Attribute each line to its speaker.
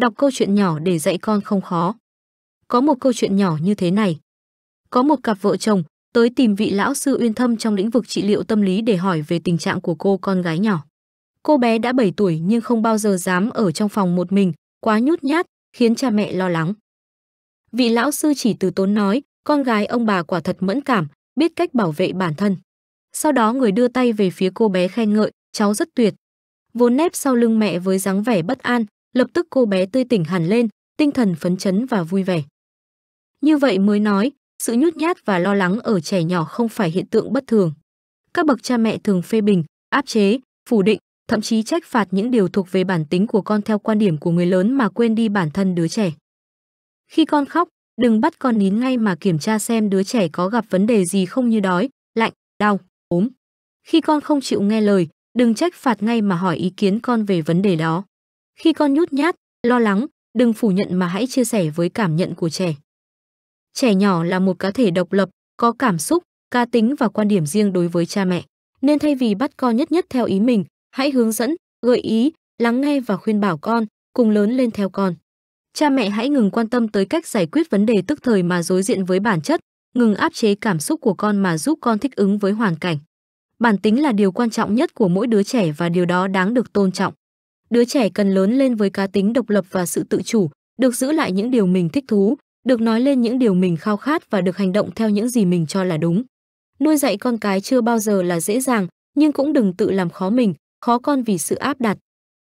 Speaker 1: Đọc câu chuyện nhỏ để dạy con không khó. Có một câu chuyện nhỏ như thế này. Có một cặp vợ chồng tới tìm vị lão sư uyên thâm trong lĩnh vực trị liệu tâm lý để hỏi về tình trạng của cô con gái nhỏ. Cô bé đã 7 tuổi nhưng không bao giờ dám ở trong phòng một mình, quá nhút nhát, khiến cha mẹ lo lắng. Vị lão sư chỉ từ tốn nói, con gái ông bà quả thật mẫn cảm, biết cách bảo vệ bản thân. Sau đó người đưa tay về phía cô bé khen ngợi, cháu rất tuyệt. Vốn nép sau lưng mẹ với dáng vẻ bất an, lập tức cô bé tươi tỉnh hẳn lên, tinh thần phấn chấn và vui vẻ. Như vậy mới nói, sự nhút nhát và lo lắng ở trẻ nhỏ không phải hiện tượng bất thường. Các bậc cha mẹ thường phê bình, áp chế, phủ định, thậm chí trách phạt những điều thuộc về bản tính của con theo quan điểm của người lớn mà quên đi bản thân đứa trẻ. Khi con khóc, đừng bắt con nín ngay mà kiểm tra xem đứa trẻ có gặp vấn đề gì không như đói, lạnh, đau, ốm. Khi con không chịu nghe lời, đừng trách phạt ngay mà hỏi ý kiến con về vấn đề đó. Khi con nhút nhát, lo lắng, đừng phủ nhận mà hãy chia sẻ với cảm nhận của trẻ. Trẻ nhỏ là một cá thể độc lập, có cảm xúc, cá tính và quan điểm riêng đối với cha mẹ, nên thay vì bắt con nhất nhất theo ý mình, hãy hướng dẫn, gợi ý, lắng nghe và khuyên bảo con, cùng lớn lên theo con. Cha mẹ hãy ngừng quan tâm tới cách giải quyết vấn đề tức thời mà đối diện với bản chất, ngừng áp chế cảm xúc của con mà giúp con thích ứng với hoàn cảnh. Bản tính là điều quan trọng nhất của mỗi đứa trẻ và điều đó đáng được tôn trọng đứa trẻ cần lớn lên với cá tính độc lập và sự tự chủ, được giữ lại những điều mình thích thú, được nói lên những điều mình khao khát và được hành động theo những gì mình cho là đúng. Nuôi dạy con cái chưa bao giờ là dễ dàng, nhưng cũng đừng tự làm khó mình, khó con vì sự áp đặt,